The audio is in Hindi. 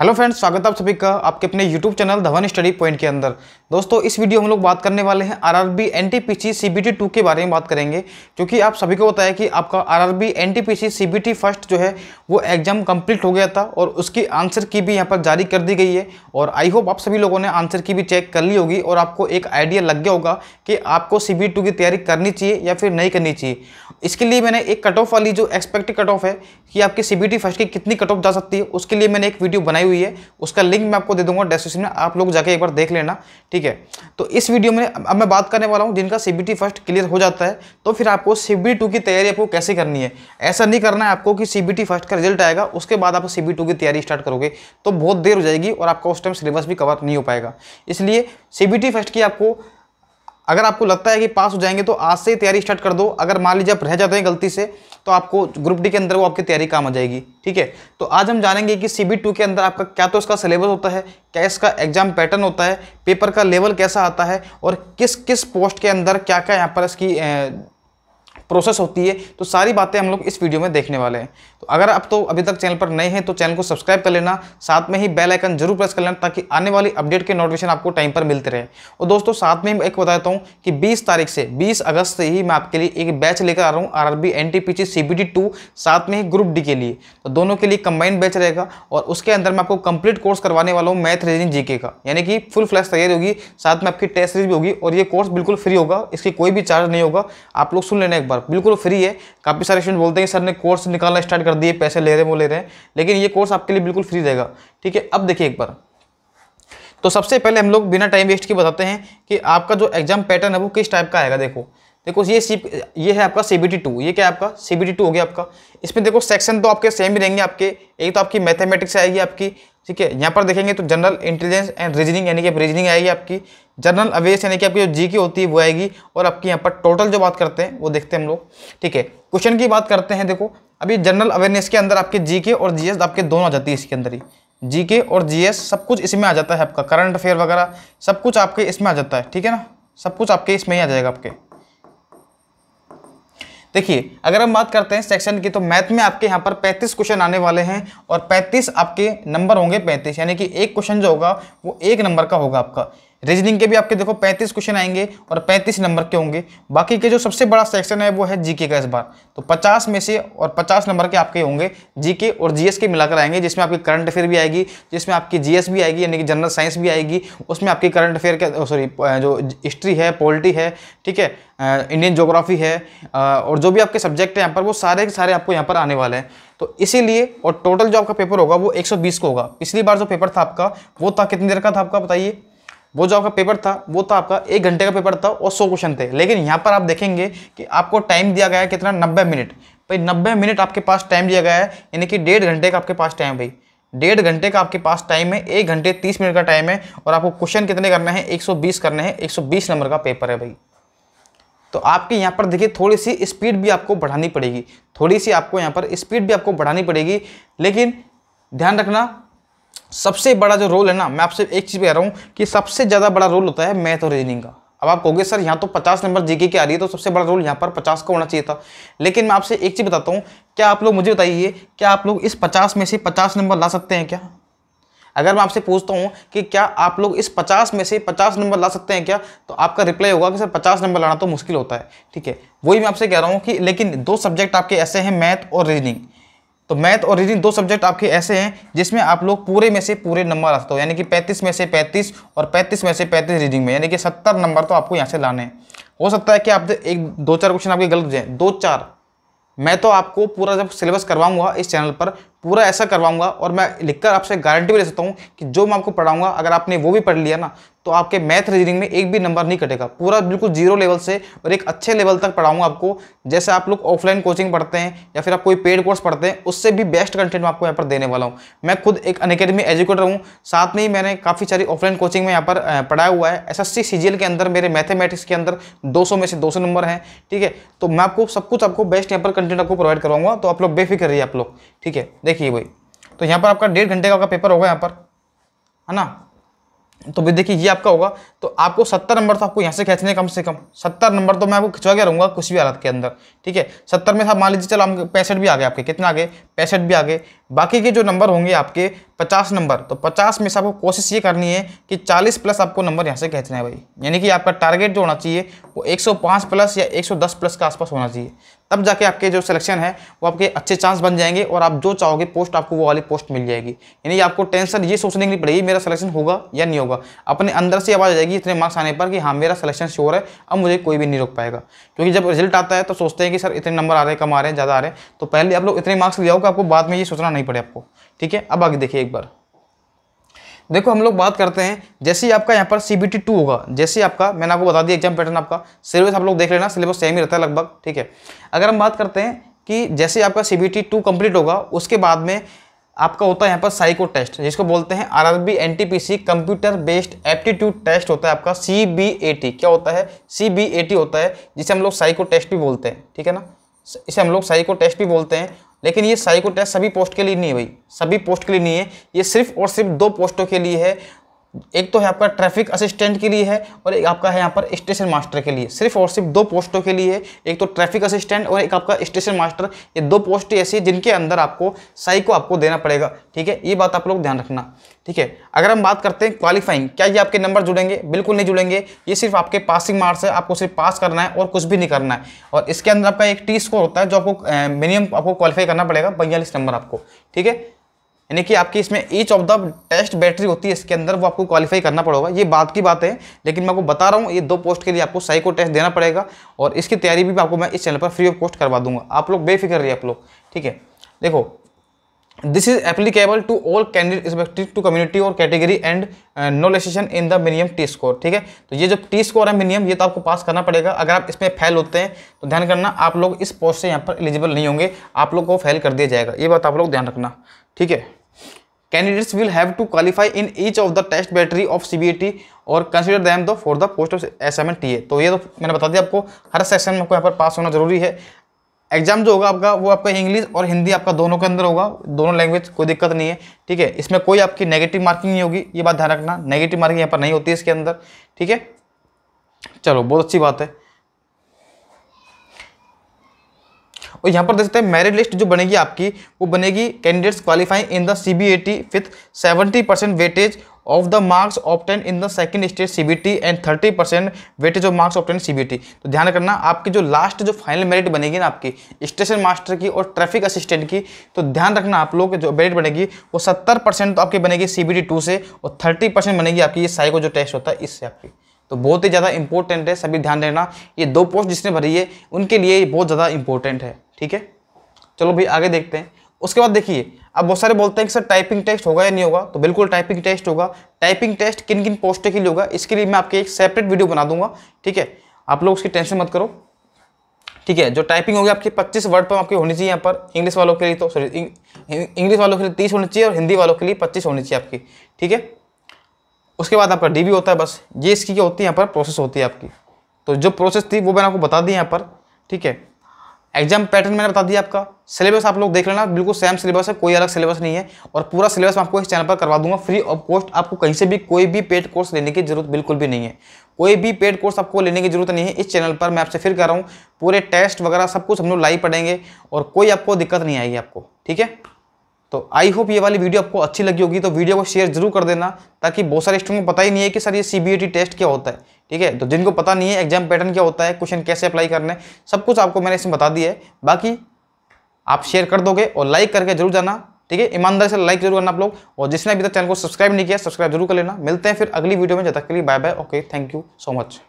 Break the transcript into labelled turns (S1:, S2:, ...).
S1: हेलो फ्रेंड्स स्वागत आप सभी का आपके अपने YouTube channel Dhawan study point के अंदर दोस्तों इस वीडियो हम लोग बात करने वाले हैं आरआरबी एनटीपीसी सीबीटी टू के बारे में बात करेंगे क्योंकि आप सभी को बताया कि आपका आरआरबी एनटीपीसी सीबीटी फर्स्ट जो है वो एग्जाम कंप्लीट हो गया था और उसकी आंसर की भी यहाँ पर जारी कर दी गई है और आई होप आप सभी लोगों ने आंसर की भी चेक कर ली होगी और आपको एक आइडिया लग गया होगा कि आपको सी बी की तैयारी करनी चाहिए या फिर नहीं करनी चाहिए इसके लिए मैंने एक कट ऑफ वाली जो एक्सपेक्टेड कट ऑफ है कि आपकी सी बी फर्स्ट की कितनी कट ऑफ जा सकती है उसके लिए मैंने एक वीडियो बनाई बनाई हुई है उसका लिंक मैं आपको दे दूंगा डिस्क्रिप्शन में आप लोग जाके एक बार देख लेना ठीक है तो इस वीडियो में अब मैं बात करने वाला हूँ जिनका सी फर्स्ट क्लियर हो जाता है तो फिर आपको सी की तैयारी आपको कैसे करनी है ऐसा नहीं करना है आपको कि सी फर्स्ट का रिजल्ट आएगा उसके बाद आप सी की तैयारी स्टार्ट करोगे तो बहुत देर हो जाएगी और आपका उस टाइम सिलेबस भी कवर नहीं हो पाएगा इसलिए सी फर्स्ट की आपको अगर आपको लगता है कि पास हो जाएंगे तो आज से ही तैयारी स्टार्ट कर दो अगर मान लीजिए आप रह जाते हैं गलती से तो आपको ग्रुप डी के अंदर वो आपकी तैयारी काम आ जाएगी ठीक है तो आज हम जानेंगे कि सी बी टू के अंदर आपका क्या तो इसका सिलेबस होता है क्या इसका एग्जाम पैटर्न होता है पेपर का लेवल कैसा आता है और किस किस पोस्ट के अंदर क्या क्या यहाँ पर इसकी प्रोसेस होती है तो सारी बातें हम लोग इस वीडियो में देखने वाले हैं तो अगर आप तो अभी तक चैनल पर नए हैं तो चैनल को सब्सक्राइब कर लेना साथ में ही बेल आइकन जरूर प्रेस कर लेना ताकि आने वाली अपडेट के नोटिफिकेशन आपको टाइम पर मिलते रहे और दोस्तों साथ में एक बता देता हूँ कि बीस तारीख से बीस अगस्त से ही मैं आपके लिए एक बैच लेकर आ रहा हूँ R R B N T P C B two साथ में ही ग्रुप डी के लिए तो दोनों के लिए कंबाइंड बैच रहेगा और उसके अंदर मैं आपको कंप्लीट कोर्स करवाने वाला हूँ मैथ रीजनिंग जीके का यानी कि फुल फ्लैश तैयारी होगी साथ में आपकी टेस्ट सीरीज भी होगी और ये कोर्स बिल्कुल फ्री होगा इसकी कोई भी चार्ज नहीं होगा आप लोग सुन लेना एक बार पर बिल्कुल फ्री है काफ़ी सारे स्टूडेंट बोलते हैं सर ने कोर्स निकालना स्टार्ट कर दिए पैसे ले रहे हैं वो ले रहे हैं लेकिन ये कोर्स आपके लिए बिल्कुल फ्री रहेगा ठीक है अब देखिए एक बार तो सबसे पहले हम लोग बिना टाइम वेस्ट के बताते हैं कि आपका जो एग्जाम पैटर्न है वो किस टाइप का आएगा देखो देखो ये सी ये है आपका सी बी टी टू ये क्या आपका सी बी टी टू हो गया आपका इसमें देखो सेक्शन तो आपके सेम ही रहेंगे आपके एक तो आपकी मैथमेटिक्स आएगी आपकी ठीक है यहाँ पर देखेंगे तो जनरल इंटेलिजेंस एंड रीजनिंग यानी कि रीजनिंग आएगी आपकी जनरल अवेयर्स यानी कि आपकी जो जी की होती है वो आएगी और आपकी यहाँ पर टोटल जो बात करते हैं वो देखते हैं हम लोग ठीक है क्वेश्चन की बात करते हैं देखो अभी जनरल अवेयरनेस के अंदर आपके जी और जी आपके दोनों आ जाती है इसके अंदर ही जी और जी सब कुछ इसमें आ जाता है आपका करंट अफेयर वगैरह सब कुछ आपके इसमें आ जाता है ठीक है ना सब कुछ आपके इसमें ही आ जाएगा आपके देखिए अगर हम बात करते हैं सेक्शन की तो मैथ में आपके यहाँ पर 35 क्वेश्चन आने वाले हैं और 35 आपके नंबर होंगे 35 यानी कि एक क्वेश्चन जो होगा वो एक नंबर का होगा आपका रीजनिंग के भी आपके देखो 35 क्वेश्चन आएंगे और 35 नंबर के होंगे बाकी के जो सबसे बड़ा सेक्शन है वो है जीके का इस बार तो 50 में से और 50 नंबर के आपके होंगे जीके और जीएस के मिलाकर आएंगे जिसमें आपकी करंट अफेयर भी आएगी जिसमें आपकी जीएस भी आएगी यानी कि जनरल साइंस भी आएगी उसमें आपकी करंट अफेयर के सॉरी oh, जो हिस्ट्री है पॉलिटी है ठीक है इंडियन जोग्राफी है और जो भी आपके सब्जेक्ट हैं यहाँ पर वो सारे के सारे आपको यहाँ पर आने वाले हैं तो इसीलिए और टोटल जो आपका पेपर होगा वो 120 का होगा पिछली बार जो पेपर था आपका वो था कितनी देर का था आपका बताइए वो जो आपका पेपर था वो था तो आपका एक घंटे का पेपर था और सौ क्वेश्चन थे लेकिन यहाँ पर आप देखेंगे कि आपको टाइम दिया गया है कितना नब्बे मिनट भाई नब्बे मिनट आपके पास टाइम दिया गया है यानी कि डेढ़ घंटे का आपके पास टाइम भाई डेढ़ घंटे का आपके पास टाइम है एक घंटे तीस मिनट का टाइम है और आपको क्वेश्चन कितने करने हैं एक सौ बीस करने हैं एक सौ बीस नंबर का पेपर है भाई तो आपके यहाँ पर देखिए थोड़ी सी स्पीड भी आपको बढ़ानी पड़ेगी थोड़ी सी आपको यहाँ पर स्पीड भी आपको बढ़ानी पड़ेगी लेकिन ध्यान रखना सबसे बड़ा जो रोल है ना मैं आपसे एक चीज़ कह रहा हूँ कि सबसे ज़्यादा बड़ा रोल होता है मैथ और रीजनिंग का अब आप कहोगे सर यहाँ तो 50 नंबर जीके की आ रही है तो सबसे बड़ा रोल यहाँ पर 50 का होना चाहिए था लेकिन मैं आपसे एक चीज़ बताता हूँ क्या आप लोग मुझे बताइए क्या आप लोग इस 50 में से 50 नंबर ला सकते हैं क्या अगर मैं आपसे पूछता हूँ कि क्या आप लोग इस 50 में से 50 नंबर ला सकते हैं क्या तो आपका रिप्लाई होगा कि सर पचास नंबर लाना तो मुश्किल होता है ठीक है वही मैं आपसे कह रहा हूँ कि लेकिन दो सब्जेक्ट आपके ऐसे हैं मैथ और रीजनिंग तो मैथ और रीजनिंग दो सब्जेक्ट आपके ऐसे हैं जिसमें आप लोग पूरे में से पूरे नंबर आ सकते हो यानी कि 35 में से 35 और 35 में से 35 रीजनिंग में यानी कि 70 नंबर तो आपको यहाँ से लाने हैं हो सकता है कि आप एक दो चार क्वेश्चन आपके गलत जाए दो चार मैं तो आपको पूरा जब सिलेबस करवाऊंगा इस चैनल पर पूरा ऐसा करवाऊंगा और मैं लिखकर आपसे गारंटी भी ले सकता हूँ कि जो मैं आपको पढ़ाऊंगा अगर आपने वो भी पढ़ लिया ना तो आपके मैथ रीजनिंग में एक भी नंबर नहीं कटेगा पूरा बिल्कुल जीरो लेवल से और एक अच्छे लेवल तक पढ़ाऊंगा आपको जैसे आप लोग ऑफलाइन कोचिंग पढ़ते हैं या फिर आप कोई पेड कोर्स पढ़ते हैं उससे भी बेस्ट कंटेंट मैं आपको यहाँ पर देने वाला हूँ मैं खुद एक अनकेडमी एजुकेटर हूँ साथ में ही मैंने काफ़ी सारी ऑफलाइन कोचिंग में यहाँ पर पढ़ाया हुआ है एस एस के अंदर मेरे मैथेमेटिक्स के अंदर दो में से दो नंबर हैं ठीक है तो मैं आपको सब कुछ आपको बेस्ट यहाँ पर कंटेंट आपको प्रोवाइड करवाऊंगा तो आप लोग बेफिक्र रहिए आप लोग ठीक है देखिए भाई तो यहाँ पर आपका डेढ़ घंटे का आपका पेपर होगा यहाँ पर है ना तो भी देखिए ये आपका होगा तो आपको सत्तर नंबर तो आपको यहाँ से खींचने कम से कम सत्तर नंबर तो मैं आपको खिंचवा के रहूँगा कुछ भी हालत के अंदर ठीक है सत्तर में साहब मान लीजिए चलो हम पैंसठ भी आ गए आपके कितना आ गए पैंसठ भी आ गए बाकी के जो नंबर होंगे आपके पचास नंबर तो पचास में से आपको कोशिश ये करनी है कि चालीस प्लस आपको नंबर यहाँ से खींचना है भाई यानी कि आपका टारगेट जो होना चाहिए वो 105 प्लस या 110 प्लस के आसपास होना चाहिए तब जाके आपके जो सिलेक्शन है वो आपके अच्छे चांस बन जाएंगे और आप जो चाहोगे पोस्ट आपको वो वाली पोस्ट मिल जाएगी यानी आपको टेंशन ये सोचने की लिए पड़ेगी मेरा सिलेक्शन होगा या नहीं होगा अपने अंदर से आवाज़ आ जाएगी इतने मार्क्स आने पर कि हाँ मेरा सिलेक्शन श्योर है अब मुझे कोई भी नहीं रोक पाएगा क्योंकि जब रिजल्ट आता है तो सोचते हैं कि सर इतने नंबर आ रहे हैं कम आ रहे हैं ज़्यादा आ रहे हैं तो पहले आप लोग इतने मार्क्स ले आओ तो आपको बाद में ये सोचना नहीं पड़े आपको ठीक है अब आगे देखिए एक बार देखो हम लोग बात करते हैं जैसे ही आपका यहाँ पर सी बी टी टू होगा जैसे आपका मैंने आपको बता दिया एग्जाम पैटर्न आपका सिलेबस आप लोग देख लेना सिलेबस सेम ही रहता है लगभग ठीक है अगर हम बात करते हैं कि जैसे आपका C B T two complete होगा उसके बाद में आपका होता है यहाँ पर साइको टेस्ट जिसको बोलते हैं R R B N T P C computer based aptitude test होता है आपका सी बी ए टी क्या होता है सी बी ए टी होता है जिसे हम लोग साइको टेस्ट भी बोलते हैं ठीक है ना इसे हम लोग साइको टेस्ट भी बोलते हैं लेकिन ये साइको टेस्ट सभी पोस्ट के लिए नहीं है भाई सभी पोस्ट के लिए नहीं है ये सिर्फ और सिर्फ दो पोस्टों के लिए है एक तो है आपका ट्रैफिक असिस्टेंट के लिए है और एक आपका है यहाँ पर स्टेशन मास्टर के लिए सिर्फ और सिर्फ दो पोस्टों के लिए एक तो ट्रैफिक असिस्टेंट और एक आपका स्टेशन मास्टर ये दो पोस्ट ऐसी है जिनके अंदर आपको साई को आपको देना पड़ेगा ठीक है ये बात आप लोग ध्यान रखना ठीक है अगर हम बात करते हैं क्वालिफाइंग क्या ये आपके नंबर जुड़ेंगे बिल्कुल नहीं जुड़ेंगे ये सिर्फ आपके पासिंग मार्क्स है आपको सिर्फ पास करना है और कुछ भी नहीं करना है और इसके अंदर आपका एक टी स्कोर होता है जो आपको मिनिमम आपको क्वालिफाई करना पड़ेगा बयालीस नंबर आपको ठीक है यानी कि आपकी इसमें each of the test battery होती है इसके अंदर वो आपको क्वालिफाई करना पड़ेगा ये बात की बात है लेकिन मैं आपको बता रहा हूँ ये दो पोस्ट के लिए आपको साइको टेस्ट देना पड़ेगा और इसकी तैयारी भी आपको मैं इस चैनल पर फ्री ऑफ कॉस्ट करवा दूंगा आप लोग बेफिक्र रहिए आप लोग ठीक है देखो this is applicable to all candidate to community और category and no lesson in the minimum T score ठीक है तो ये जो टी स्कोर है मिनिमम ये तो आपको पास करना पड़ेगा अगर आप इसमें फेल होते हैं तो ध्यान करना आप लोग इस पोस्ट से यहाँ पर एलिजिबल नहीं होंगे आप लोग को फेल कर दिया जाएगा ये बात आप लोग ध्यान रखना ठीक है two will in each of the test battery of C B of T और consider the post of S M N T A तो ये तो मैंने बता दिया आपको हर सेक्शन में आपको यहाँ पर पास होना जरूरी है एग्जाम जो होगा आपका वो आपका इंग्लिश और हिंदी आपका दोनों के अंदर होगा दोनों लैंग्वेज कोई दिक्कत नहीं है ठीक है इसमें कोई आपकी नेगेटिव मार्किंग नहीं होगी ये बात ध्यान रखना नेगेटिव मार्किंग यहाँ पर नहीं होती है इसके अंदर ठीक है चलो बहुत अच्छी बात है और यहाँ पर देख सकते हैं मेरिट लिस्ट जो बनेगी आपकी वो बनेगी candidates qualifying in the C B A T with seventy percent weightage of the marks obtain in the second B T and thirty percent weightage of marks obtain T तो ध्यान रखना आपकी जो लास्ट जो फाइनल मेरिट बनेगी ना आपकी स्टेशन मास्टर की और ट्रैफिक असिस्टेंट की तो ध्यान रखना आप लोग जो मेरिट बनेगी वो सत्तर परसेंट तो आपकी बनेगी सीबीटी टू से और थर्टी परसेंट बनेगी आपकी ये साइको जो टेस्ट होता है इससे आपकी तो बहुत ही ज़्यादा इंपॉर्टेंट है सभी ध्यान देना ये दो पोस्ट जिसने भरी है उनके लिए बहुत ज़्यादा इंपॉर्टेंट है ठीक है चलो भाई आगे देखते हैं उसके बाद देखिए अब बहुत सारे बोलते हैं कि सर टाइपिंग टेस्ट होगा या नहीं होगा तो बिल्कुल टाइपिंग टेस्ट होगा टाइपिंग टेस्ट किन किन पोस्टों के लिए होगा इसके लिए मैं आपके एक सेपरेट वीडियो बना दूंगा ठीक है आप लोग उसकी टेंशन मत करो ठीक है जो टाइपिंग होगी आपकी 25 वर्ड पर आपकी होनी चाहिए यहाँ पर इंग्लिश वालों के लिए तो सॉरी इंग्लिश वालों के लिए तीस होनी चाहिए और हिंदी वालों के लिए पच्चीस होनी चाहिए आपकी ठीक है उसके बाद आपका डी होता है बस ये इसकी क्या होती है यहाँ पर प्रोसेस होती है आपकी तो जो प्रोसेस थी वो मैंने आपको बता दी यहाँ पर ठीक है एग्जाम पैटर्न मैंने बता दिया आपका सिलेबस आप लोग देख लेना बिल्कुल सेम सिलेबस है कोई अलग सिलेबस नहीं है और पूरा सिलेबस मैं आपको इस चैनल पर करवा दूंगा फ्री ऑफ कॉस्ट आपको कहीं से भी कोई भी पेड कोर्स लेने की जरूरत बिल्कुल भी नहीं है कोई भी पेड कोर्स आपको लेने की जरूरत नहीं है इस चैनल पर मैं आपसे फिर कह रहा हूँ पूरे टेस्ट वगैरह सब कुछ हम लोग लाइव पढ़ेंगे और कोई आपको दिक्कत नहीं आएगी आपको ठीक है तो आई होप ये वाली वीडियो आपको अच्छी लगी होगी तो वीडियो को शेयर जरूर कर देना ताकि बहुत सारे स्टूडेंट को पता ही नहीं है कि सर ये सी टेस्ट क्या होता है ठीक है तो जिनको पता नहीं है एग्जाम पैटर्न क्या होता है क्वेश्चन कैसे अप्लाई करना है सब कुछ आपको मैंने इसमें बता दिया है बाकी आप शेयर कर दोगे और लाइक करके जरूर जाना ठीक है ईमानदारी से लाइक जरूर करना आप लोग और जिसने अभी तक चैनल को सब्सक्राइब नहीं किया सब्सक्राइब जरूर कर लेना मिलते हैं फिर अगली वीडियो में जब तक के लिए bye bye okay thank you so much